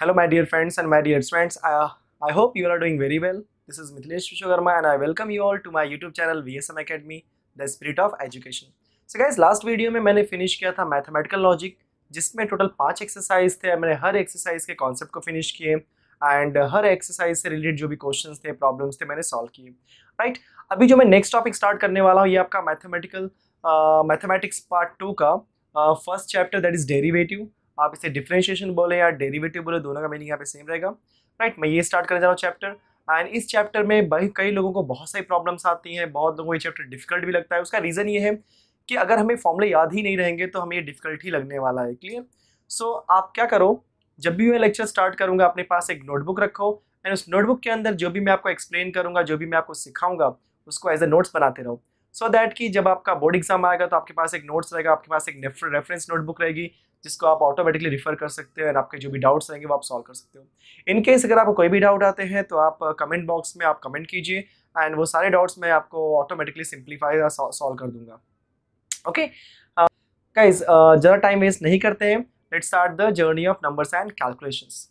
Hello my dear friends and my dear I hope you are doing very well this is Mithilesh Vishwakarma and I welcome you all to all YouTube channel V S M Academy, the spirit of education so guys last video में मैंने finish किया था mathematical logic जिसमें total पांच exercise थे मैंने हर exercise के कॉन्सेप्ट को फिनिश किए एंड हर एक्सरसाइज से रिलेटेड जो भी क्वेश्चन थे प्रॉब्लम्स थे मैंने सॉल्व किए राइट अभी जो मैं नेक्स्ट टॉपिक स्टार्ट करने वाला हूँ ये आपका मैथमेटिकल मैथमेटिक्स पार्ट टू का first chapter that is derivative आप इसे डिफ्रेंशिएशन बोले या डेरिवेटिव बोले दोनों का मीनिंग यहाँ पे सेम रहेगा राइट मैं ये स्टार्ट करने जा रहा हूँ चैप्टर एंड इस चैप्टर में भाई कई लोगों को बहुत सारी प्रॉब्लम्स आती हैं बहुत लोगों को ये चैप्टर डिफिकल्ट भी लगता है उसका रीज़न ये है कि अगर हमें फॉर्मूले याद ही नहीं रहेंगे तो हमें ये डिफिकल्ट ही लगने वाला है क्लियर सो so, आप क्या करो जब भी मैं लेक्चर स्टार्ट करूँगा अपने पास एक नोटबुक रखो एंड उस नोटबुक के अंदर जो भी मैं आपको एक्सप्लेन करूँगा जो भी मैं आपको सिखाऊंगा उसको एज अ नोट्स बनाते रहो सो so दैट कि जब आपका बोर्ड एग्जाम आएगा तो आपके पास एक नोट्स रहेगा आपके पास एक रेफरेंस नोटबुक रहेगी जिसको आप ऑटोमेटिकली रिफर कर सकते हो और आपके जो भी डाउट्स रहेंगे वो आप सॉल्व कर सकते हो इन केस अगर आपको कोई भी डाउट आते हैं तो आप कमेंट uh, बॉक्स में आप कमेंट कीजिए एंड वो सारे डाउट्स मैं आपको ऑटोमेटिकली सिंप्लीफाई सॉल्व कर दूंगा ओके गाइज ज़रा टाइम वेस्ट नहीं करते हैं let's start the journey of numbers and calculations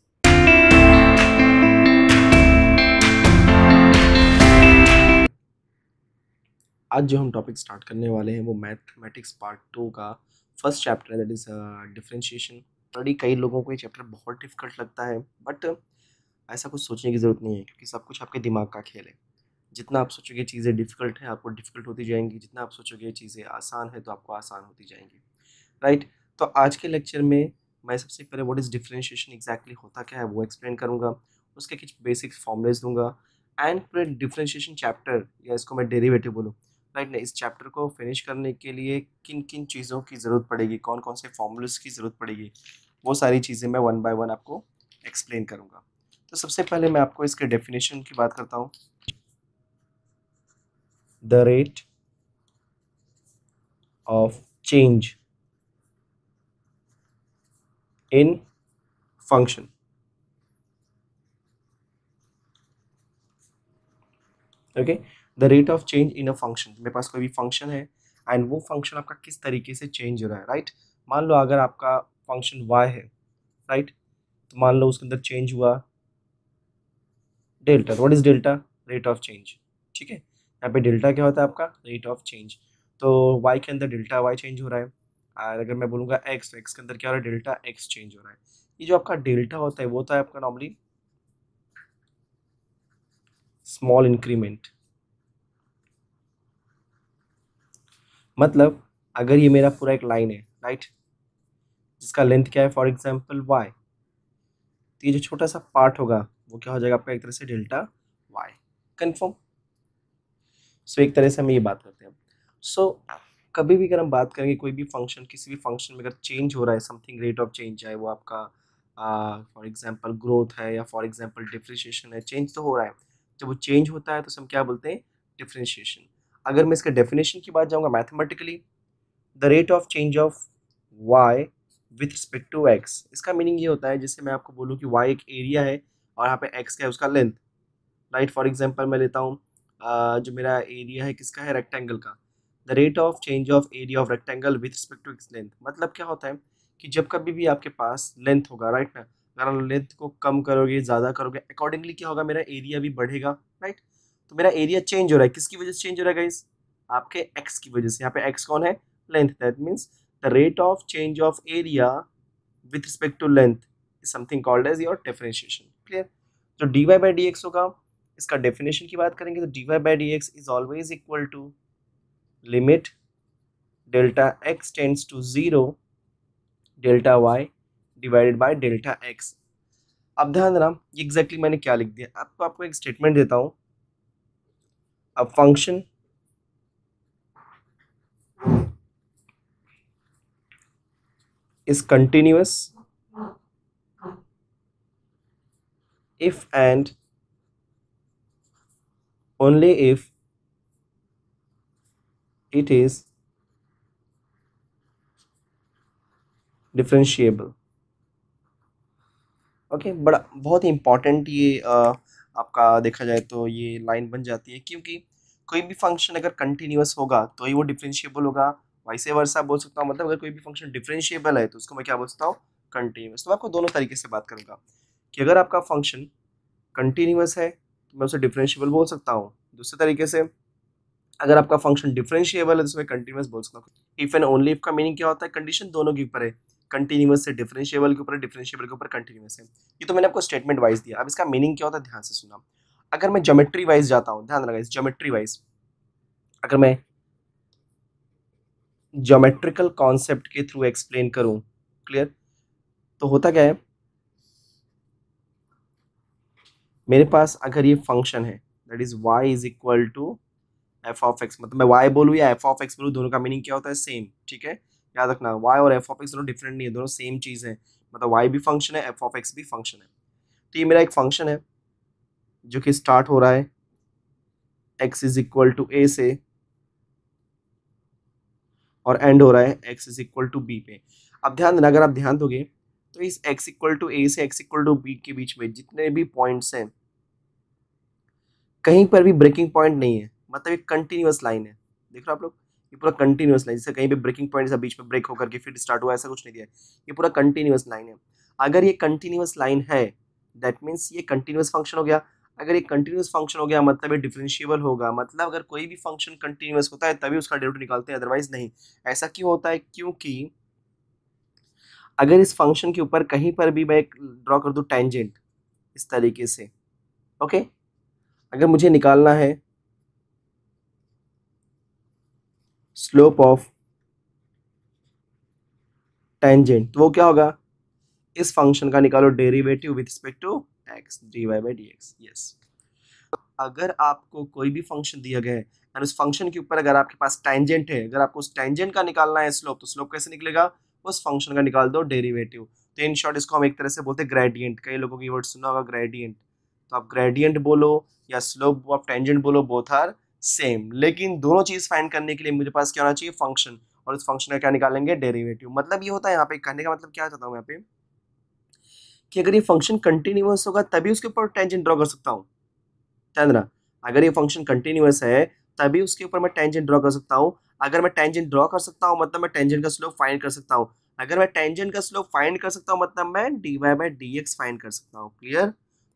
आज जो हम टॉपिक स्टार्ट करने वाले हैं वो मैथमेटिक्स पार्ट टू का फर्स्ट चैप्टर है दैट इज़ डिफ्रेंशिएशन ऑलरेडी कई लोगों को ये चैप्टर बहुत डिफिकल्ट लगता है बट uh, ऐसा कुछ सोचने की ज़रूरत नहीं है क्योंकि सब कुछ आपके दिमाग का खेल है जितना आप सोचोगे चीज़ें डिफ़िकल्ट है आपको डिफ़िकल्ट होती जाएंगी जितना आप सोचोगे चीज़ें आसान है तो आपको आसान होती जाएंगी राइट right? तो आज के लेक्चर में मैं सबसे पहले व्हाट इज़ डिफरेंशिएशन एग्जैक्टली होता क्या है वो एक्सप्लेन करूँगा उसके कुछ बेसिक फॉर्मुलेज दूंगा एंड पूरे डिफ्रेंशिएशन चैप्टर या इसको मैं डेरिवेटिव बोलूँ राइट इस चैप्टर को फिनिश करने के लिए किन किन चीज़ों की ज़रूरत पड़ेगी कौन कौन से फॉर्मूल्स की ज़रूरत पड़ेगी वो सारी चीज़ें मैं वन बाय वन आपको एक्सप्लेन करूँगा तो सबसे पहले मैं आपको इसके डेफिनेशन की बात करता हूँ the rate of change in function okay the rate of change in a function मेरे पास कोई भी फंक्शन है एंड वो फंक्शन आपका किस तरीके से चेंज हो रहा है राइट मान लो अगर आपका फंक्शन वाई है राइट तो मान लो उसके अंदर चेंज हुआ delta what is delta rate of change ठीक है यहाँ पे डेल्टा क्या होता है आपका रेट ऑफ चेंज तो वाई के अंदर डेल्टा वाई चेंज हो रहा है और अगर मैं बोलूँगा एक्स तो एक्स के अंदर क्या हो रहा है डेल्टा एक्स चेंज हो रहा है ये जो आपका डेल्टा होता है वो होता तो है आपका नॉर्मली स्मॉल इंक्रीमेंट मतलब अगर ये मेरा पूरा एक लाइन है राइट जिसका लेंथ क्या है फॉर एग्जाम्पल वाई तो ये जो छोटा सा पार्ट होगा वो क्या हो जाएगा आपका एक तरह से डेल्टा वाई कन्फर्म सो एक तरह से हम ये बात करते हैं सो so, कभी भी अगर हम बात करेंगे कोई भी फंक्शन किसी भी फंक्शन में अगर चेंज हो रहा है समथिंग रेट ऑफ चेंज है वो आपका फॉर एग्जाम्पल ग्रोथ है या फॉर एग्जाम्पल डिफ्रेंशिएशन है चेंज तो हो रहा है जब वो चेंज होता है तो हम क्या बोलते हैं डिफ्रेंशिएशन अगर मैं इसके डेफिनेशन की बात जाऊँगा mathematically the rate of change of y with respect to x इसका मीनिंग ये होता है जैसे मैं आपको बोलूँ कि वाई एक एरिया है और यहाँ पे एक्स का है उसका लेंथ राइट फॉर एग्जाम्पल मैं लेता हूँ जो मेरा एरिया है किसका है रेक्टेंगल का the rate of change of area of rectangle with respect to x length मतलब क्या होता है कि जब कभी भी आपके पास लेंथ होगा राइट ना अगर लेंथ को कम करोगे ज़्यादा करोगे अकॉर्डिंगली क्या होगा मेरा एरिया भी बढ़ेगा राइट right? तो मेरा एरिया चेंज हो रहा है किसकी वजह से चेंज हो रहा है गाइस आपके एक्स की वजह से यहाँ पे एक्स कौन है length that means the rate of change of area with respect to length is something called as your differentiation clear जो d y by d x होगा इसका डेफिनेशन की बात करेंगे तो d y by d x is always equal to limit delta x tends to zero delta y divided by delta x अब ध्यान देना एग्जैक्टली मैंने क्या लिख दिया आपको आपको एक स्टेटमेंट देता हूँ a function is continuous if and only if it is differentiable okay okay, बड़ा बहुत ही इम्पॉर्टेंट ये आ, आपका देखा जाए तो ये लाइन बन जाती है क्योंकि कोई भी फंक्शन अगर कंटिन्यूस होगा तो ही वो डिफ्रेंशिएबल होगा वैसे वर्षा बोल सकता हूँ मतलब अगर कोई भी फंक्शन डिफ्रेंशिएबल है तो उसको मैं क्या बोलता हूँ कंटिन्यूस तो मैं आपको दोनों तरीके से बात करूँगा कि अगर आपका फंक्शन कंटिन्यूस है तो मैं उसे डिफ्रेंशिएबल बोल सकता हूँ दूसरे तरीके से अगर आपका फंक्शन डिफ्रेंशिएबल है तो उसमें कंटिन्यूस बोल सकता हूँ इफ़ एंड ओनली इफ का मीनिंग क्या होता है कंडीशन दोनों के ऊपर है कंटिन्यूस है डिफरेंशियबल के ऊपर डिफरेंशियबल के ऊपर कंटिन्यूस है ये तो मैंने आपको स्टेटमेंट वाइज दिया अब इसका मीनिंग क्या होता है ध्यान से सुना अगर मैं जोमेट्री वाइज जाता हूँ ध्यान लगाइए जोमेट्री वाइज अगर मैं जोमेट्रिकल कॉन्सेप्ट के थ्रू एक्सप्लेन करूँ क्लियर तो होता क्या है मेरे पास अगर ये फंक्शन है that is y is equal to f of x मतलब मैं वाई बोलूँ या एफ ऑफ एक्स बोलूँ दोनों का मीनिंग क्या होता है सेम ठीक है याद रखना वाई और एफ ऑफ एक्स दोनों डिफरेंट नहीं है दोनों सेम चीज़ मतलब है मतलब वाई भी फंक्शन है एफ ऑफ एक्स भी फंक्शन है तो ये मेरा एक फंक्शन है जो कि स्टार्ट हो रहा है x is equal to a से और एंड हो रहा है x is equal to b पे अब ध्यान देना अगर आप ध्यान दोगे तो इस एक्स इक्वल टू ए से एक्स इक्वल टू बी के बीच में जितने भी पॉइंट्स हैं कहीं पर भी ब्रेकिंग पॉइंट नहीं है मतलब एक कंटिन्यूस लाइन है देख रहे हो आप लोग ये पूरा कंटिन्यूस लाइन जैसे कहीं पे ब्रेकिंग पॉइंट है बीच में ब्रेक होकर के फिर स्टार्ट हुआ ऐसा कुछ नहीं दिया ये पूरा कंटिन्यूस लाइन है अगर ये कंटिन्यूस लाइन है दैट मीन्स ये कंटिन्यूस फंक्शन हो गया अगर ये कंटिन्यूस फंक्शन हो गया मतलब ये डिफ्रेंशियबल होगा मतलब अगर कोई भी फंक्शन कंटिन्यूस होता है तभी उसका डेरिवेटिव निकालते हैं अदरवाइज नहीं ऐसा क्यों होता है क्योंकि अगर इस फंक्शन के ऊपर कहीं पर भी मैं ड्रॉ कर दूँ टेंजेंट इस तरीके से ओके अगर मुझे निकालना है स्लोप ऑफ टेंजेंट तो वो क्या होगा इस फंक्शन का निकालो derivative with respect to x d y by d x yes अगर आपको कोई भी फंक्शन दिया गया है एंड उस फंक्शन के ऊपर अगर आपके पास टेंजेंट है अगर आपको उस टेंजेंट का निकालना है स्लोप तो स्लोप कैसे निकलेगा उस फंक्शन का निकाल दो डेरिवेटिव तो इन शॉर्ट इसको हम एक तरह से बोलते हैं ग्रेडियंट कई लोगों की वर्ड सुना होगा ग्रेडियंट तो आप ग्रेडियंट बोलो या स्लोप ऑफ टेंजेंट बोलो बोथ आर सेम लेकिन दोनों चीज़ फाइंड करने के लिए मेरे पास क्या होना चाहिए फंक्शन और उस फंक्शन का क्या निकालेंगे डेरिवेटिव मतलब ये होता है यहाँ पे कहने का मतलब क्या चाहता हूँ यहाँ पे कि अगर ये फंक्शन कंटिन्यूस होगा तभी उसके ऊपर टेंजेंट ड्रॉ कर सकता हूँ ना अगर ये फंक्शन कंटिन्यूस है तभी उसके ऊपर मैं टेंजेंट ड्रॉ कर सकता हूँ अगर मैं टेंजेंट ड्रॉ कर सकता हूँ मतलब मैं टेंजेंट का स्लोप फाइंड कर सकता हूँ अगर मैं टेंजेंट का स्लोप फाइंड कर सकता हूँ मतलब मैं d y by d x find कर सकता हूँ क्लियर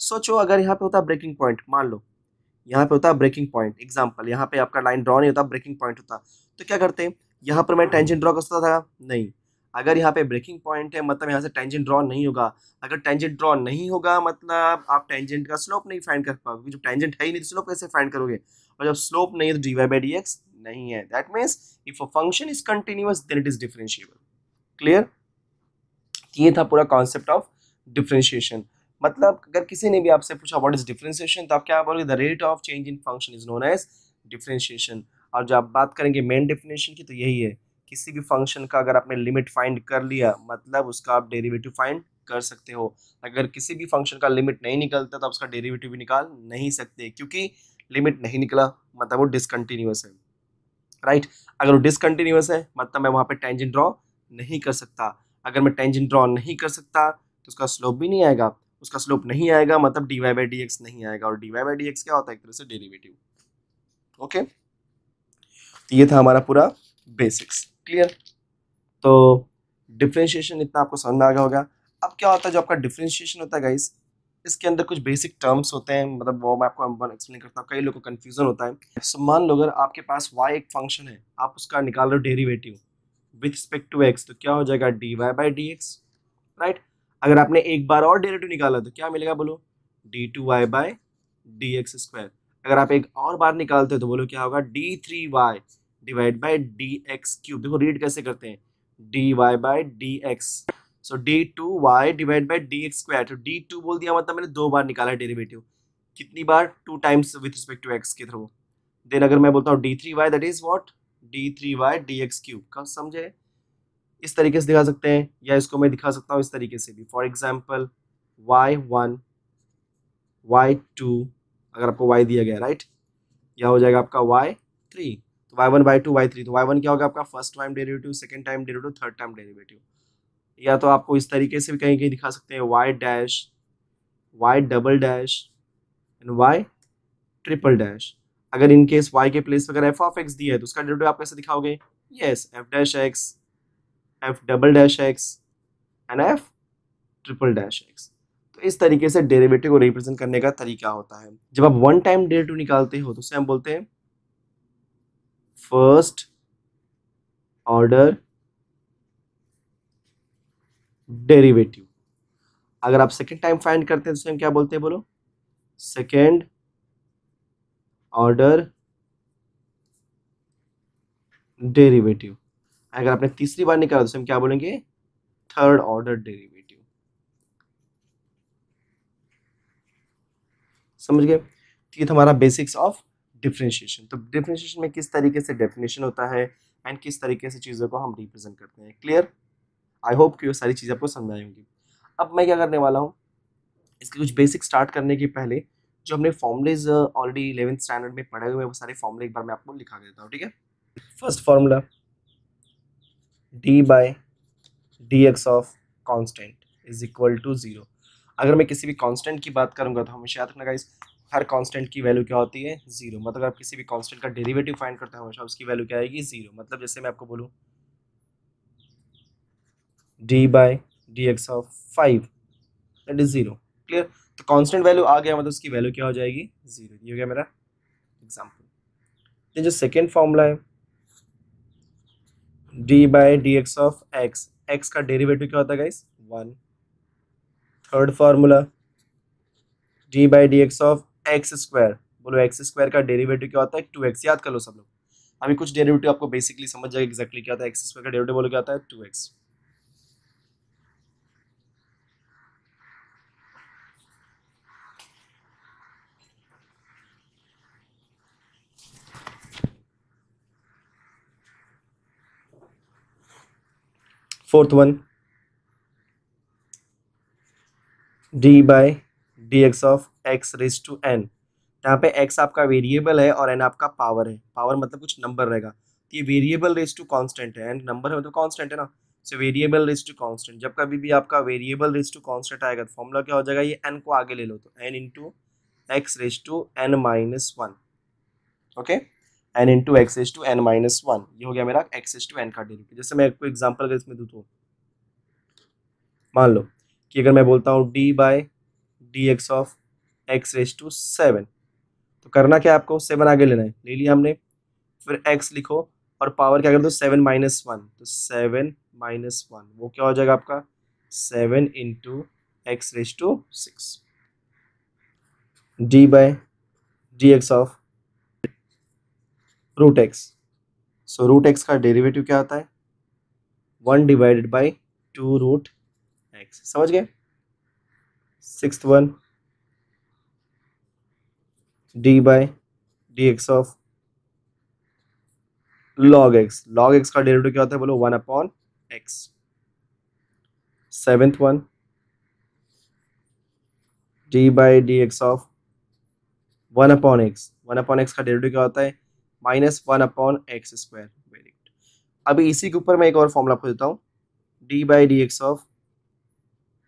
सोचो अगर यहाँ पे होता है ब्रेकिंग पॉइंट मान लो यहाँ पे होता है ब्रेकिंग पॉइंट एग्जाम्पल यहाँ पे आपका लाइन ड्रॉ नहीं होता ब्रेकिंग पॉइंट होता तो क्या करते यहाँ पर मैं टेंशन ड्रॉ कर सकता था नहीं अगर यहाँ पे ब्रेकिंग पॉइंट है मतलब यहाँ से टेंजेंट ड्रॉ नहीं होगा अगर टेंजेंट ड्रॉ नहीं होगा मतलब आप टेंजेंट का स्लोप नहीं फाइंड कर पाओगे जब टेंजेंट है ही नहीं तो स्लोप कैसे फाइंड करोगे और जब स्लोप नहीं है तो डीवाई बाई डी एक्स नहीं है that means if a function is continuous then it is differentiable clear ये था पूरा कॉन्सेप्ट ऑफ डिफ्रेंशिएशन मतलब अगर किसी ने भी आपसे पूछा व्हाट इज डिफरेंशिएशन तो आप क्या बोलोगे the rate of change in function is known as differentiation और जब आप बात करेंगे मेन डिफिनेशन की तो यही है किसी भी फंक्शन का अगर आपने लिमिट फाइंड कर लिया मतलब उसका आप डेरिवेटिव फाइंड कर सकते हो अगर किसी भी फंक्शन का लिमिट नहीं निकलता तो आप उसका डेरिवेटिव भी निकाल नहीं सकते क्योंकि लिमिट नहीं निकला मतलब वो डिसकंटिन्यूस है राइट right? अगर वो डिसकंटिन्यूस है मतलब मैं वहाँ पे टेंजेंट ड्रॉ नहीं कर सकता अगर मैं टेंजेंट ड्रॉ नहीं कर सकता तो उसका स्लोप भी नहीं आएगा उसका स्लोप नहीं आएगा मतलब d y by d x नहीं आएगा और d y by d x क्या होता है एक तरह से डेरिवेटिव ओके तो ये था हमारा पूरा बेसिक्स क्लियर तो डिफ्रेंशिएशन इतना आपको समझ में आ गया होगा अब क्या होता है जो आपका डिफ्रेंशिएशन होता है गाइस इसके अंदर कुछ बेसिक टर्म्स होते हैं मतलब वो मैं आपको एक्सप्लेन करता हूँ कई लोगों को कन्फ्यूजन होता है सो मान लो अगर आपके पास वाई एक फंक्शन है आप उसका निकाल रहे हो derivative with respect to x तो क्या हो जाएगा d y by d x right अगर आपने एक बार और डेरेटिव निकाला तो क्या मिलेगा बोलो d two y by d x square अगर आप एक और बार निकालते हो तो बोलो क्या होगा d three y divide by d x cube देखो रीड कैसे करते हैं d y by d x so d two y divide by d x square तो डी टू बोल दिया मतलब मैंने दो बार निकाला है डेरेवेटिव कितनी बार two times with respect to x के थ्रू देन अगर मैं बोलता हूँ d three y that is what d three y d x cube कब समझे इस तरीके से दिखा सकते हैं या इसको मैं दिखा सकता हूँ इस तरीके से भी for example y one y two अगर आपको वाई दिया गया राइट यह हो जाएगा आपका वाई थ्री तो y one y two y three तो वाई वन क्या होगा आपका first time derivative second time derivative third time derivative या तो आपको इस तरीके से भी कहीं कहीं दिखा सकते हैं y dash y double dash and y triple dash अगर इनकेस वाई के प्लेस पर अगर एफ ऑफ एक्स दिया है तो उसका डेरिवेटिव आप कैसे दिखाओगे yes f dash x f double dash x and f triple dash x तो इस तरीके से डेरिवेटिव को रिप्रेजेंट करने का तरीका होता है जब आप वन टाइम डेरिवेटिव निकालते हो तो उसे हम बोलते हैं फर्स्ट ऑर्डर डेरिवेटिव अगर आप सेकेंड टाइम फाइंड करते हैं तो हम क्या बोलते हैं बोलो सेकेंड ऑर्डर डेरिवेटिव अगर आपने तीसरी बार निकाला तो हम क्या बोलेंगे थर्ड ऑर्डर डेरिवेटिव समझ गए तो ये था हमारा बेसिक्स ऑफ डिफ्रेंशिएशन तो डिफ्रेंशिएशन में किस तरीके से डेफिनेशन होता है एंड किस तरीके से चीज़ों को हम रिप्रेजेंट करते हैं क्लियर आई होप कि ये सारी चीज़ें आपको समझ आएंगी अब मैं क्या करने वाला हूँ इसके कुछ बेसिक स्टार्ट करने के पहले जो हमने फॉर्मुलेज ऑलरेडी इलेवेंथ स्टैंडर्ड में पढ़े हुए हैं वो सारे फॉर्मुले एक बार मैं आपको लिखा देता हूँ ठीक है first formula d by d x of constant is equal to zero अगर मैं किसी भी कांस्टेंट की बात करूंगा तो हमेशा याद रखना इस हर कांस्टेंट की वैल्यू क्या होती है ज़ीरो मतलब आप किसी भी कांस्टेंट का डेरिवेटिव फाइंड करते हैं हमेशा उसकी वैल्यू क्या आएगी ज़ीरो मतलब जैसे मैं आपको बोलूँ d by d x of five that is zero clear तो कॉन्स्टेंट वैल्यू आ गया मतलब उसकी वैल्यू क्या हो जाएगी ज़ीरो ये हो गया मेरा एग्जाम्पल जो सेकेंड फॉर्मूला है d by d x of x x का डेरिवेटिव क्या होता है guys one third formula d by d x of x square बोलो एक्स स्क्वायर का डेरिवेटिव क्या होता है टू एक्स याद कर लो सब लोग अभी कुछ डेरिवेटिव आपको बेसिकली समझ जाएगा एक्जैक्टली क्या होता है एक्स स्क्वायर का डेरिवेटिव बोलो क्या होता है two x fourth one d by d x of x raise to n यहाँ पे एक्स आपका वेरिएबल है और एन आपका पावर है पावर मतलब कुछ नंबर रहेगा तो ये वेरिएबल रेस टू कांस्टेंट है एंड नंबर है मतलब तो कांस्टेंट है ना so variable raise to constant जब कभी भी आपका वेरिएबल रेस टू कांस्टेंट आएगा तो फॉर्मूला क्या हो जाएगा ये एन को आगे ले लो तो n into x raise to n minus one okay n into x raise to n minus one ये हो गया मेरा एक्स एस टू एन का डेरिवेटिव जैसे मैं आपको एग्जाम्पल अगर इसमें दूँ तो मान लो कि अगर मैं बोलता हूँ d by d x of x raise to seven तो करना क्या आपको सेवन आगे लेना है ले लिया हमने फिर एक्स लिखो और पावर क्या कर दो सेवन माइनस वन तो सेवन माइनस वन वो क्या हो जाएगा आपका seven into x raise to six d by d x of root x so root x का डेरिवेटिव क्या आता है one divided by two root x समझ गए six one d by d x of log x log x का derivative क्या होता है बोलो one upon x seventh one d by d x of one upon x one upon x का derivative क्या होता है minus one upon x square very good अभी इसी के ऊपर मैं एक और फॉर्मूला खोलता हूँ d by d x of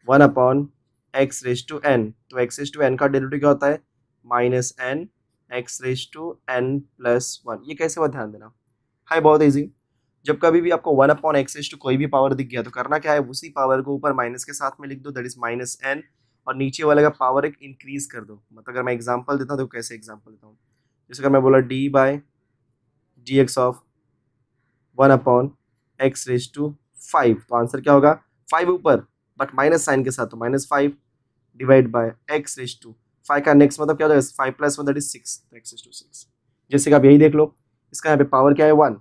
one upon x raise to n तो एक्स रेस टू एन का डेरिवेटिव क्या होता है minus n x raise to n plus one ये कैसे हुआ ध्यान देना है बहुत ईजी जब कभी भी आपको one upon x raise to कोई भी पावर दिख गया तो करना क्या है उसी पावर को ऊपर माइनस के साथ में लिख दो दैट इज माइनस एन और नीचे वाले का पावर एक इंक्रीज कर दो मतलब अगर मैं एग्जाम्पल देता हूँ तो कैसे एग्जाम्पल देता हूँ जैसे अगर मैं बोला d by d x of one upon x raise to five तो आंसर क्या होगा फाइव ऊपर बट माइनस साइन के साथ तो minus five divide by x raise to five का नेक्स्ट मतलब क्या हो जाएगा five plus one that is six x raise to six जैसे कि आप यही देख लो इसका यहाँ पे पावर क्या है वन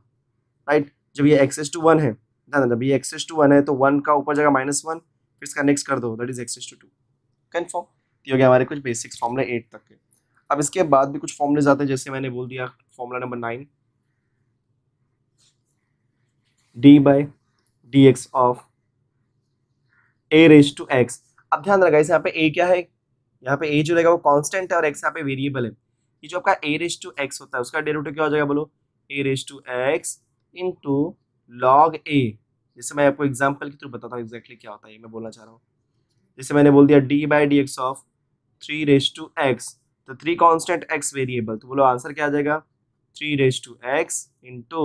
राइट जब ये एक्स रेज टू वन है ना जब ये एक्स रेज टू वन है तो वन का ऊपर जाएगा माइनस वन फिर इसका नेक्स्ट कर दो that is x raise to two confirm ये हो गया हमारे कुछ बेसिक्स फॉर्मूला एट तक के अब इसके बाद भी कुछ फॉर्मूले आते हैं जैसे मैंने बोल दिया formula number nine d by d x of a raise to x अब ध्यान रखा इस यहाँ पे a क्या है यहाँ पे a जो रहेगा वो कांस्टेंट है और x यहाँ पे वेरिएबल है ये जो आपका ए रेज टू एक्स होता है उसका डेरिवेटिव क्या हो जाएगा बोलो a raise to x into log a जैसे मैं आपको एग्जाम्पल के थ्रू बताता हूँ एग्जैक्टली क्या होता है ये मैं बोलना चाह रहा हूँ जैसे मैंने बोल दिया d by d x of three raise to x तो थ्री कॉन्स्टेंट एक्स वेरिएबल तो बोलो आंसर क्या आ जाएगा three raise to x into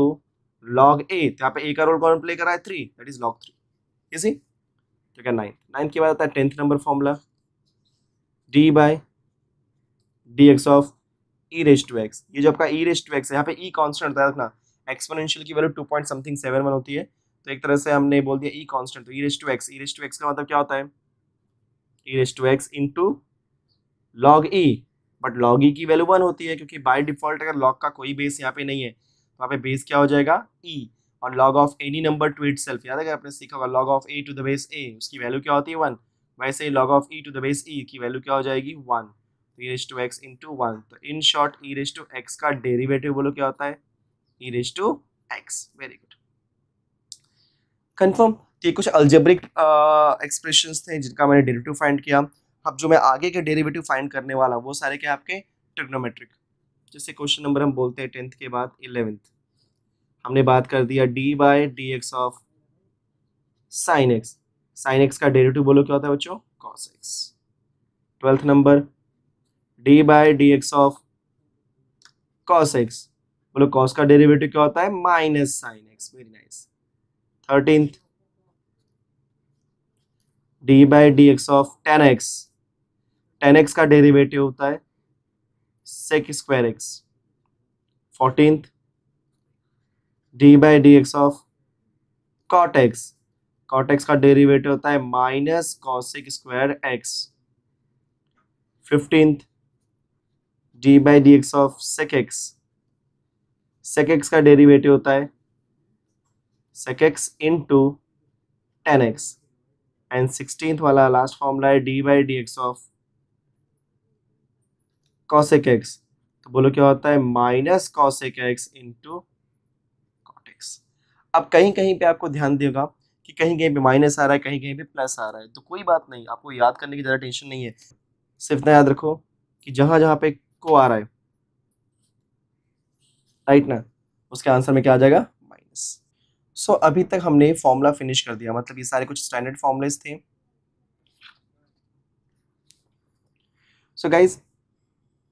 log a तो यहाँ पे ए का रोल कौन प्ले कर रहा है three that is log three इसी तो क्या नाइन्थ नाइन्थ के बाद आता है tenth number formula d by d x of e raise to x ये जो आपका ई रेस टू एक्स है यहाँ पे ई कॉन्स्टेंट है रखना एक्सपोनेंशियल की value two point something seven one होती है तो एक तरह से हमने बोल दिया ई e कॉन्स्टेंट तो e raise to x e raise to x का मतलब क्या होता है e raise to x into log e but log e की वैल्यू वन होती है क्योंकि बाय डिफॉल्ट अगर लॉग का कोई बेस यहाँ पे नहीं है वहाँ पे बेस क्या हो जाएगा ई e. और log of any number to itself याद है आपने सीखा होगा log of a to the base a उसकी वैल्यू क्या होती है वन वैसे log of e to the base e की वैल्यू क्या हो जाएगी वन तो e raise to x into one तो in short e raise to x का डेरिवेटिव बोलो क्या होता है e raise to x very good confirm ये कुछ अल्जेब्रिक एक्सप्रेशन थे जिनका मैंने डेरिवेटिव फाइंड किया अब जो मैं आगे के डेरिवेटिव फाइंड करने वाला वो सारे क्या आपके ट्रिग्नोमेट्रिक जैसे क्वेश्चन नंबर हम बोलते हैं टेंथ के बाद इलेवेंथ हमने बात कर दिया d by d x of sine x sine x का डेरिवेटिव बोलो क्या होता है बच्चों cos x twelfth number d by d x of cos x बोलो कॉस का डेरिवेटिव क्या होता है minus sine x very nice thirteenth d by d x of tan x tan x का डेरिवेटिव होता है sec square x fourteenth d by d x of cot x cot x का derivative होता है minus cosec square x fifteenth d by d x of sec x sec x का derivative होता है sec x into tan x and sixteenth वाला last formula है d by d x of cosec x तो बोलो क्या होता है minus cosec x into matrix अब कहीं कहीं पे आपको ध्यान देगा कि कहीं कहीं पे माइनस आ रहा है कहीं कहीं पे प्लस आ रहा है तो कोई बात नहीं आपको याद करने की ज़्यादा टेंशन नहीं है सिर्फ इतना याद रखो कि जहाँ जहाँ पे को आ रहा है राइट ना उसके आंसर में क्या आ जाएगा माइनस सो so, अभी तक हमने फॉर्मूला फिनिश कर दिया मतलब ये सारे कुछ स्टैंडर्ड फॉर्मूलेज थे सो so गाइज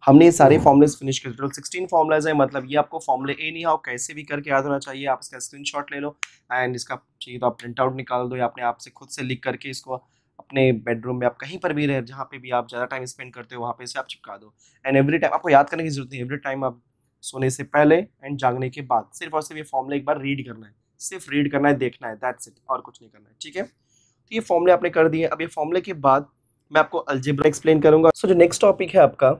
हमने ये सारे फॉर्मुलेज फिनिश कर टोटल सिक्सटीन फॉर्मुलाज है मतलब ये आपको फॉर्मुले ए नहीं हो कैसे भी करके याद होना चाहिए आप इसका स्क्रीन ले लो एंड इसका चाहिए तो आप प्रिंट आउट निकाल दो या अपने आप से खुद से लिख करके इसको अपने बेडरूम में आप कहीं पर भी रहे जहाँ पे भी आप ज़्यादा टाइम स्पेंड करते हो वहाँ पे इसे आप चिपका दो एंड एवरी टाइम आपको याद करने की जरूरत नहीं एवरी टाइम आप सोने से पहले एंड जागने के बाद सिर्फ और सिर्फ ये फॉर्मूला एक बार रीड करना है सिर्फ रीड करना है देखना है दैट्स इट और कुछ नहीं करना है ठीक है तो ये फॉर्मले आपने कर दिए अब ये फॉर्मले के बाद मैं आपको अल्जेब्रा एक्सप्लेन करूंगा सो so, जो नेक्स्ट टॉपिक है आपका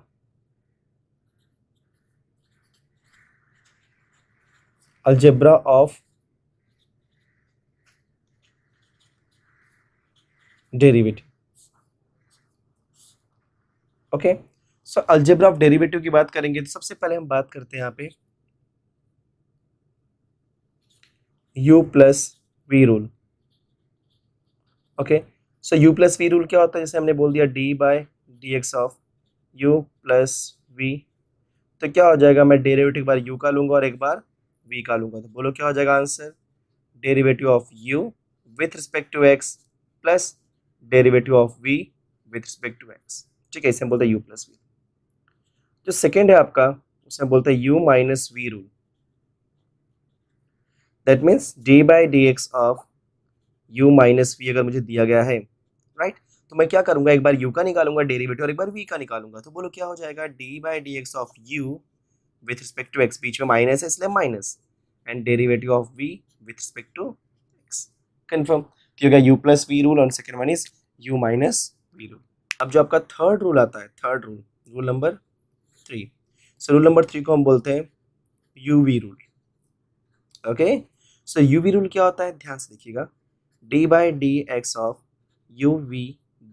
algebra of derivative okay so algebra algebra of derivative की बात करेंगे तो सबसे पहले हम बात करते हैं यहां पे u plus v rule okay so u plus v rule क्या होता है जैसे हमने बोल दिया d by d x of u plus v तो क्या हो जाएगा मैं डेरिवेटिव एक बार u का लूंगा और एक बार वी का लूंगा तो बोलो क्या हो जाएगा answer derivative of u with respect to x plus derivative of v with respect to x ठीक है इसे हम बोलते हैं यू प्लस वी जो सेकेंड है आपका उसमें बोलते हैं u minus v rule that means d by d x of u minus v अगर मुझे दिया गया है राइट right? तो मैं क्या करूंगा एक बार यू का निकालूंगा डेरिवेटिव और एक बार वी का निकालूंगा तो बोलो क्या हो जाएगा d by d x of u with respect to x बीच में माइनस है इसलिए minus and derivative of v with respect to x confirm तो यू प्लस वी रूल और second one is u minus v rule अब जो आपका third rule आता है third rule rule number three so rule number three को हम बोलते हैं u v rule okay so u v rule क्या होता है ध्यान से देखिएगा d by d x of u v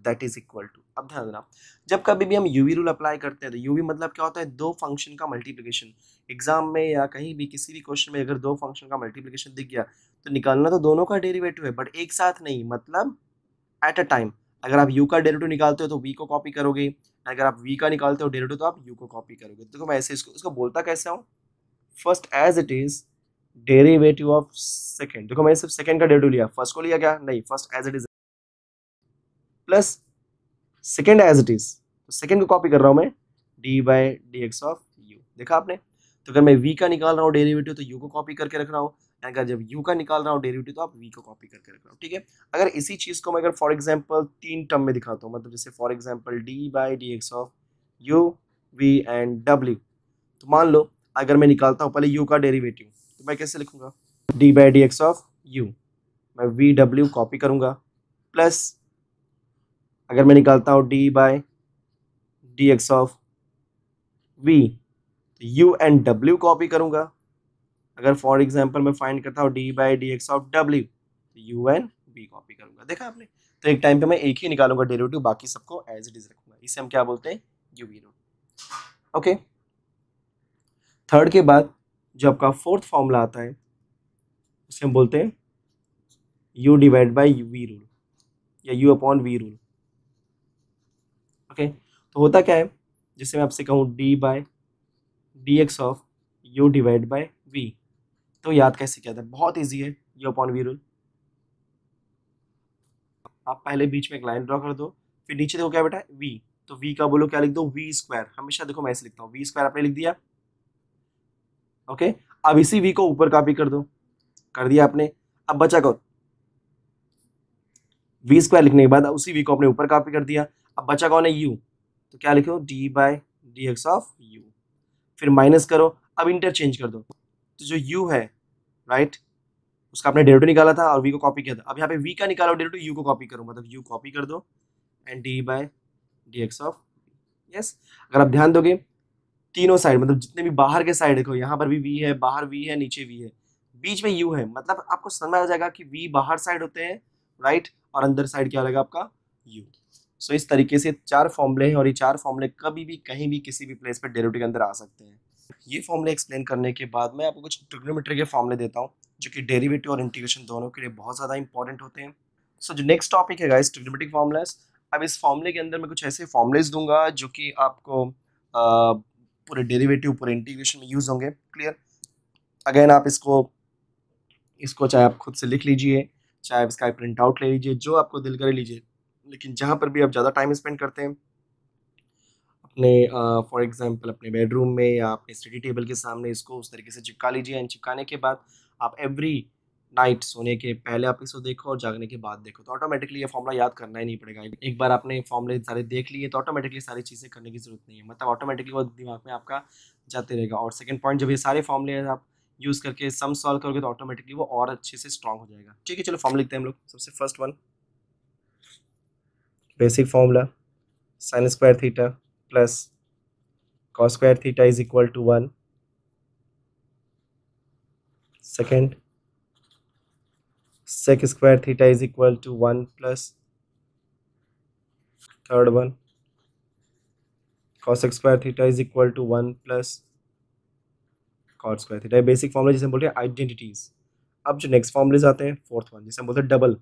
that is equal to अब ध्यान देना जब कभी भी हम यूवी रूल अप्लाई करते हैं तो यूवी मतलब क्या होता है दो फंक्शन का मल्टीप्लिकेशन एग्जाम में या कहीं भी किसी भी क्वेश्चन में अगर दो फंक्शन का मल्टीप्लिकेशन दिख गया तो निकालना तो दोनों का डेरीवेटिव है बट एक साथ नहीं मतलब एट अ टाइम अगर आप यू का डेरेटिव निकालते हो तो वी को कॉपी करोगे अगर आप वी का निकालते हो डेरेटिव तो आप यू को कॉपी करोगे देखो मैं ऐसे इसको इसको बोलता कैसे हूँ first as it is derivative of second देखो मैंने सिर्फ सेकेंड का डेरिवेटिव लिया फर्स्ट को लिया क्या नहीं first as it is plus second as it is तो सेकेंड को कॉपी कर रहा हूँ मैं d by d x of u देखा आपने तो अगर मैं वी का निकाल रहा हूँ डेरिवेटिव तो यू को कॉपी करके रख रहा हूँ अगर जब यू का निकाल रहा हूँ डेरिवेटिव तो आप वी को कॉपी करके रख रहा हूँ ठीक है अगर इसी चीज़ को मैं अगर फॉर एग्जाम्पल तीन टर्म में दिखाता हूँ मतलब जैसे for example d by d x of u v and डब्ल्यू तो मान लो अगर मैं निकालता हूँ पहले यू का डेरिवेटिव तो मैं कैसे लिखूंगा d by d x of u मैं वी डब्ल्यू कॉपी करूँगा प्लस अगर मैं निकालता हूँ d by d x of v तो यू एंड डब्ल्यू कॉपी करूँगा अगर फॉर एग्जाम्पल मैं फाइंड करता हूँ d by d x of डब्ल्यू तो यू एंड बी कॉपी करूँगा देखा आपने तो एक टाइम पे मैं एक ही निकालूंगा डेरिवेटिव बाकी सबको एज इट इज रखूंगा इसे हम क्या बोलते हैं u v root okay third के बाद जो आपका फोर्थ फॉर्मूला आता है उसे हम बोलते हैं u divide by v rule या u upon v rule okay तो होता क्या है जैसे मैं आपसे कहूँ d by d x of u divide by v तो याद कैसे किया था बहुत ईजी है यू अपॉन वी रूल आप पहले बीच में एक लाइन ड्रॉ कर दो फिर नीचे देखो क्या बेटा वी तो वी का बोलो क्या लिख दो वी स्क्वायर हमेशा देखो मैं ऐसे लिखता हूँ वी स्क्वायर आपने लिख दिया ओके अब इसी वी को ऊपर कॉपी कर दो कर दिया आपने अब बचा करो वी स्क्वायर लिखने के बाद उसी वी को अपने ऊपर कॉपी कर दिया अब बचा कौन है यू तो क्या लिखो d by d x of u फिर माइनस करो अब इंटरचेंज कर दो तो जो यू है राइट उसका आपने डेरेटिव निकाला था और वी को कॉपी किया था अब यहाँ पे वी का निकालो डेरेटिव यू को कॉपी करो मतलब यू कॉपी कर दो and d by d x of yes अगर आप ध्यान दोगे तीनों साइड मतलब जितने भी बाहर के साइड देखो यहाँ पर भी वी है बाहर वी है नीचे वी है बीच में यू है मतलब आपको समझ आ जाएगा कि वी बाहर साइड होते हैं राइट और अंदर साइड क्या हो आपका यू सो इस तरीके से चार फॉर्मूले हैं और ये चार फॉर्मूले कभी भी कहीं भी किसी भी प्लेस पर डेरिवेटिव के अंदर आ सकते हैं ये फॉर्मूले एक्सप्लेन करने के बाद मैं आपको कुछ ट्रिग्नोमेट्री के फॉर्मूले देता हूँ जो कि डेरिवेटिव और इंटीग्रेशन दोनों के लिए बहुत ज़्यादा इंपॉर्टेंट होते हैं सो जो नेक्स्ट टॉपिक है गाइस ट्रिग्नोमेट्रिक फॉर्मूलाज अब इस फॉर्मूले के अंदर मैं कुछ ऐसे फॉर्मूलेज दूंगा जो कि आपको पूरे डेरिवेटिव पूरे इंटीग्रेशन में यूज़ होंगे क्लियर अगेन आप इसको इसको चाहे आप खुद से लिख लीजिए चाहे आप इसका प्रिंट आउट ले लीजिए जो आपको दिल करे लीजिए लेकिन जहाँ पर भी आप ज़्यादा टाइम स्पेंड करते हैं अपने फॉर uh, एग्ज़ाम्पल अपने बेडरूम में या अपने स्टडी टेबल के सामने इसको उस तरीके से चिपका लीजिए एंड चिपकाने के बाद आप एवरी नाइट सोने के पहले आप इसको देखो और जागने के बाद देखो तो ऑटोमेटिकली ये फॉर्मूला याद करना ही नहीं पड़ेगा एक बार आपने फॉर्मूले सारे देख लिए तो ऑटोमेटिकली सारी चीज़ें करने की ज़रूरत नहीं है मतलब ऑटोमेटिकली वो दिमाग में आपका जाते रहेगा और सेकेंड पॉइंट जब ये सारे फॉर्मूले आप यूज़ करके सम सॉल्व करोगे तो ऑटोमेटिकली वो और अच्छे से स्ट्रॉग हो जाएगा ठीक है चलो फॉर्म लिखते हैं हम लोग सबसे first one basic formula sine square theta plus cos square theta is equal to one second sec square theta is equal to one plus third one cos square theta is equal to one plus cos square theta basic formula जिसे बोलते हैं identities अब जो next फॉर्मूले आते हैं fourth one जिसे बोलते हैं डबल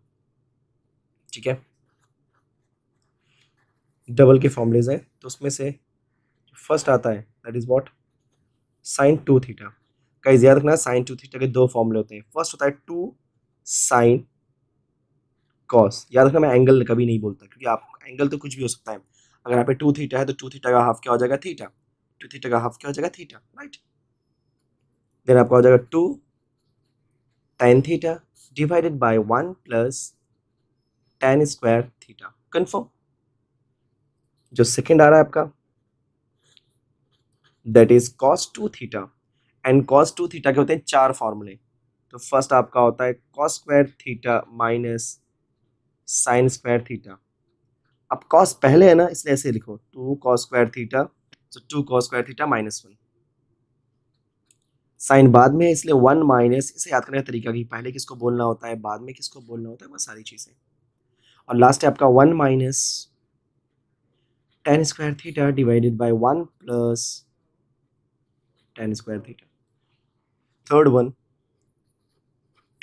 ठीक है डबल के फॉर्मूलेज हैं तो उसमें से फर्स्ट आता है that is what sine two theta कहीं याद रखना साइन टू थीटा के दो फॉर्मूले होते हैं फर्स्ट होता है टू साइन कॉस याद रखना मैं एंगल कभी नहीं बोलता क्योंकि आप एंगल तो कुछ भी हो सकता है अगर यहाँ पे टू थीटा है तो टू थीटा का हाफ क्या हो जाएगा थीटा टू थीटा का हाफ क्या हो जाएगा थीटा राइट देन आपका हो जाएगा two tan theta divided by one plus tan square theta confirm जो सेकेंड आ रहा है आपका that is cos two theta and cos two theta के होते हैं चार फॉर्मूले तो फर्स्ट आपका होता है cos square theta minus sine square theta अब कॉस पहले है ना इसलिए ऐसे लिखो टू कॉस स्क्वायर थीटा तो two cos square theta minus one sine बाद में इसलिए वन माइनस इसे याद करने का तरीका कि पहले किसको बोलना होता है बाद में किसको बोलना होता है वह सारी चीज़ें और लास्ट है आपका one minus tan square theta divided by 1 plus tan square theta third one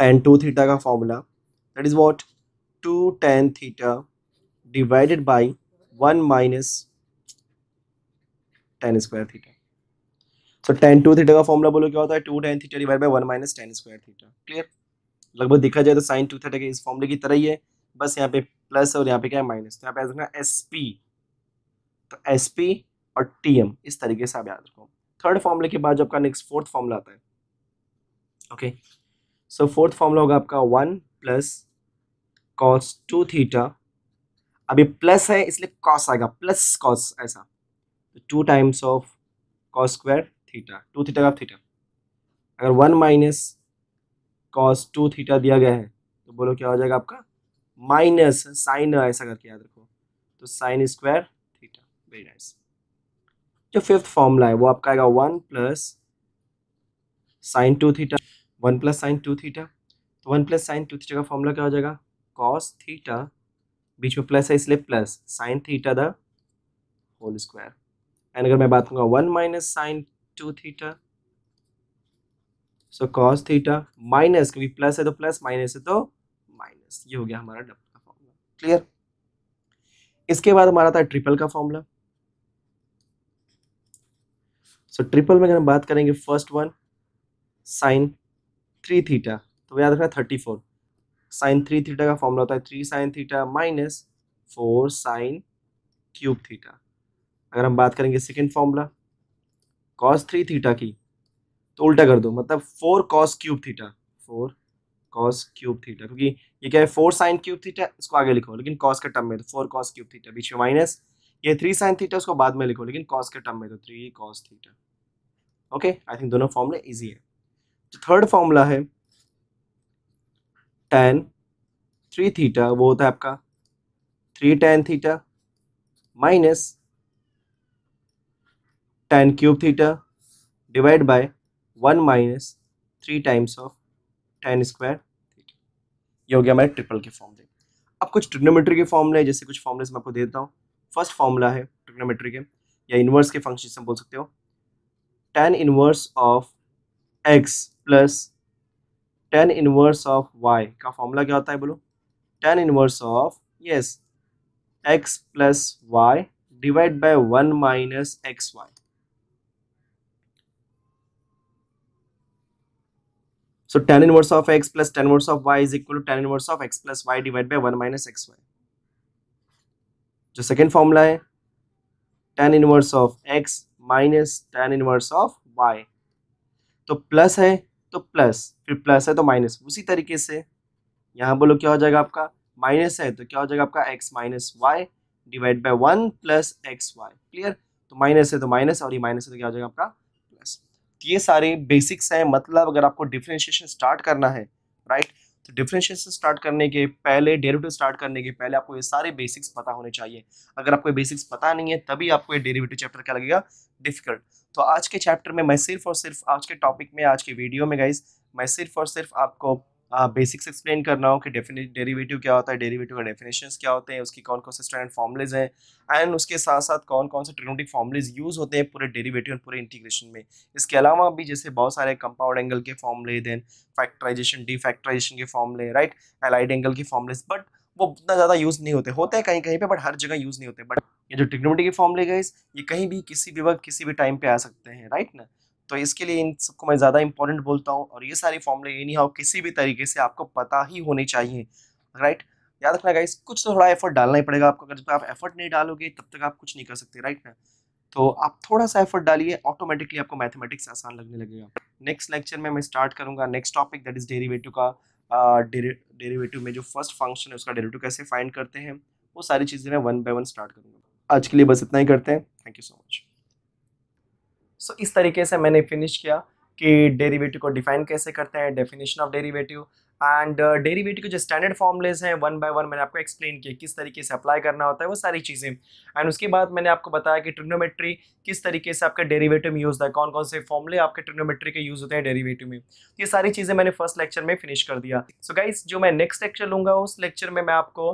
tan 2 theta ka formula that is what 2 tan theta divided by 1 minus tan square theta so tan 2 theta का formula बोलो क्या होता है 2 tan theta divided by 1 minus tan square theta clear लगभग देखा जाए तो sin 2 theta के इस फॉर्मूले की तरह ही है बस यहाँ पे प्लस और यहाँ पे क्या है माइनस तो यहाँ पे आ सकता है एस पी तो एस और टी इस तरीके से आप याद रखो थर्ड फॉर्मूले के बाद जो आपका नेक्स्ट फोर्थ फॉर्मूला आता है ओके सो फोर्थ फॉर्मूला होगा आपका one plus cos two theta अभी प्लस है इसलिए कॉस आएगा प्लस कॉस ऐसा तो two times of cos square theta two theta का थीटा अगर one minus cos two theta दिया गया है तो बोलो क्या हो जाएगा आपका माइनस साइन ऐसा करके याद रखो तो साइन स्क्वायर वेरी नाइस जो फिफ्थ फॉर्मूला है वो आपका आएगा one plus sine two theta one plus sine two theta तो one plus sine two theta का फॉर्मूला क्या हो जाएगा कॉस थीटा बीच में प्लस है इसलिए plus sine theta the whole square and अगर मैं बात करूँगा one minus sine two theta so cos theta minus क्योंकि प्लस है तो प्लस माइनस है तो माइनस ये हो गया हमारा डबल का फॉर्मूला क्लियर इसके बाद हमारा था ट्रिपल का फॉर्मूला सो so, ट्रिपल में अगर हम बात करेंगे first one sine three theta तो याद रखना thirty four sine three theta का फॉर्मूला होता है three sine theta minus four sine cube theta अगर हम बात करेंगे second formula cos three theta की तो उल्टा कर दो मतलब four cos cube theta four cos cube theta क्योंकि ये क्या है फोर साइन क्यूब थीटा इसको आगे लिखो लेकिन कॉस का टर्म में तो फोर कॉस क्यूब थीटा बीच में माइनस ये थ्री साइन थीटा उसको बाद में लिखो लेकिन कॉस के टर्म में तो three cos theta okay I think दोनों फॉर्मूले इजी है जो थर्ड फॉर्मूला है टेन थ्री थीटा वो होता है आपका three tan theta minus tan cube theta divide by one minus three times of tan square theta ये हो गया हमारे ट्रिपल के फॉर्मूले अब कुछ ट्रिग्नोमेट्री के फॉर्मूले जैसे कुछ फॉर्मूले मैं आपको देता हूँ फर्स्ट फॉर्मूला है ट्रिग्नोमेट्री के या इन्वर्स के फंक्शन से बोल सकते हो tan inverse of x plus tan inverse of y का फॉर्मूला क्या होता है बोलो tan inverse of yes x plus y divide by one minus x y so tan tan of x plus tan tan of y is equal to tan tan of x plus y divide divided one minus x y जो second formula है tan inverse of x minus tan inverse of Y तो plus है तो plus फिर plus है तो minus उसी तरीके से यहाँ बोलो क्या हो जाएगा आपका माइनस है तो क्या हो जाएगा आपका x minus y divide by one plus x y clear तो माइनस है तो माइनस और ये माइनस है तो क्या हो जाएगा आपका प्लस तो ये सारे बेसिक्स हैं मतलब अगर आपको डिफ्रेंशिएशन स्टार्ट करना है राइट तो डिफ्रेंशिएशन स्टार्ट करने के पहले डेरिवेटिव स्टार्ट करने के पहले आपको ये सारे बेसिक्स पता होने चाहिए अगर आपको ये बेसिक्स पता नहीं है तभी आपको ये डेरिवेटिव चैप्टर क्या लगेगा डिफिकल्ट तो आज के चैप्टर में मैं सिर्फ और सिर्फ आज के टॉपिक में आज के वीडियो में गाइज मैं सिर्फ और सिर्फ आपको बेसिक्स एक्सप्लेन करना हो कि डेरिवेटिव क्या होता है डेरिवेटिव का डेफिनेशन क्या होते हैं उसकी कौन कौन से स्टैंडर्ड फॉर्मुलेज हैं एंड उसके साथ साथ कौन कौन से ट्रिनोटिक फॉर्मुलेज यूज़ होते हैं पूरे डेरिवेटिव और पूरे इंटीग्रेशन में इसके अलावा भी जैसे बहुत सारे कंपाउंड एंगल के फॉर्मुले देन फैक्टराइजेशन डी फैक्टराइजेशन के फॉर्मुले राइट एलाइड एंगल के फॉर्मुलेज बट वो उतना ज़्यादा यूज़ नहीं होते होते हैं कहीं कहीं पे बट हर जगह यूज़ नहीं होते बट ये जो टिग्नोमेट्री के ले गए ये कहीं भी किसी भी वक्त किसी भी टाइम पे आ सकते हैं राइट ना तो इसके लिए इन सबको मैं ज़्यादा इंपॉर्टेंट बोलता हूँ और ये सारे फॉर्मूले ये नहीं हाउ किसी भी तरीके से आपको पता ही होने चाहिए राइट याद रखना गाइस कुछ तो थोड़ा एफर्ट डालना ही पड़ेगा आपको अगर जब आप एफर्ट नहीं डालोगे तब तक आप कुछ नहीं कर सकते राइट ना तो आप थोड़ा सा एफर्ट डालिए ऑटोमेटिकली आपको मैथमेटिक्स आसान लगने लगेगा नेक्स्ट लेक्चर में मैं स्टार्ट करूंगा next topic that is derivative का डेरिवेटिव में जो फर्स्ट फंक्शन है उसका डेरिवेटिव कैसे फाइंड करते हैं वो सारी चीज़ें मैं वन बाय वन स्टार्ट करूंगा आज के लिए बस इतना ही करते हैं thank you so much so so, इस तरीके से मैंने फिनिश किया कि डेरिवेटिव को डिफाइन कैसे करते हैं definition of derivative and derivative के जो स्टैंडर्ड फॉर्मुलेज हैं वन बाय वन मैंने आपको एक्सप्लेन किया किस तरीके से अप्लाई करना होता है वो सारी चीज़ें एंड उसके बाद मैंने आपको बताया कि ट्रिग्नोमेट्री किस तरीके से आपका डेरिवेटिव में यूज़ होता है कौन कौन से फॉर्मुले आपके ट्रिग्नोमेट्री के यूज़ होते हैं डेरीवेटिव में ये सारी चीज़ें मैंने फर्स्ट लेक्चर में फिनिश कर दिया सो so गाइज जो मैं नेक्स्ट लेक्चर लूँगा उस लेक्चर में मैं आपको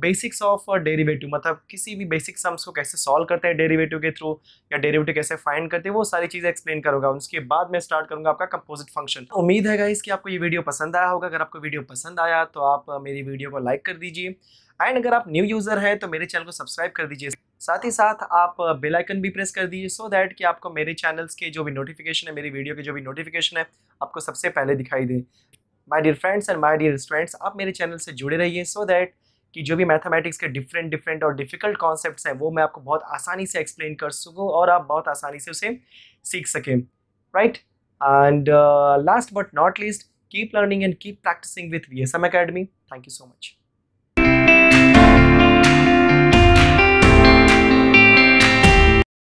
बेसिक्स ऑफ डेरिवेटिव मतलब किसी भी बेसिक सम्स को कैसे सॉल्व करते हैं डेरिवेटिव के थ्रू या डेरिवेटिव कैसे फाइंड करते हैं वो सारी चीज़ें एक्सप्लेन करूँगा उसके बाद मैं स्टार्ट करूँगा आपका कंपोजिट फंक्शन उम्मीद है गाइस कि आपको ये वीडियो पसंद आया होगा अगर आपको वीडियो पसंद आया तो आप मेरी वीडियो को लाइक कर दीजिए एंड अगर आप न्यू यूज़र हैं तो मेरे चैनल को सब्सक्राइब कर दीजिए साथ ही साथ आप बेल आइकन भी प्रेस कर दीजिए सो दैट कि आपको मेरे चैनल्स के जो भी नोटिफिकेशन है मेरी वीडियो के जो भी नोटिफिकेशन है आपको सबसे पहले दिखाई दे my dear friends and my dear students आप मेरे चैनल से जुड़े रहिए सो दैट कि जो भी मैथमेटिक्स के डिफरेंट डिफरेंट और डिफ़िकल्ट कॉन्सेप्ट हैं वो मैं आपको बहुत आसानी से एक्सप्लेन कर सकूँ और आप बहुत आसानी से उसे सीख सकें right and last but not least keep learning and keep practising with V S M academy thank you so much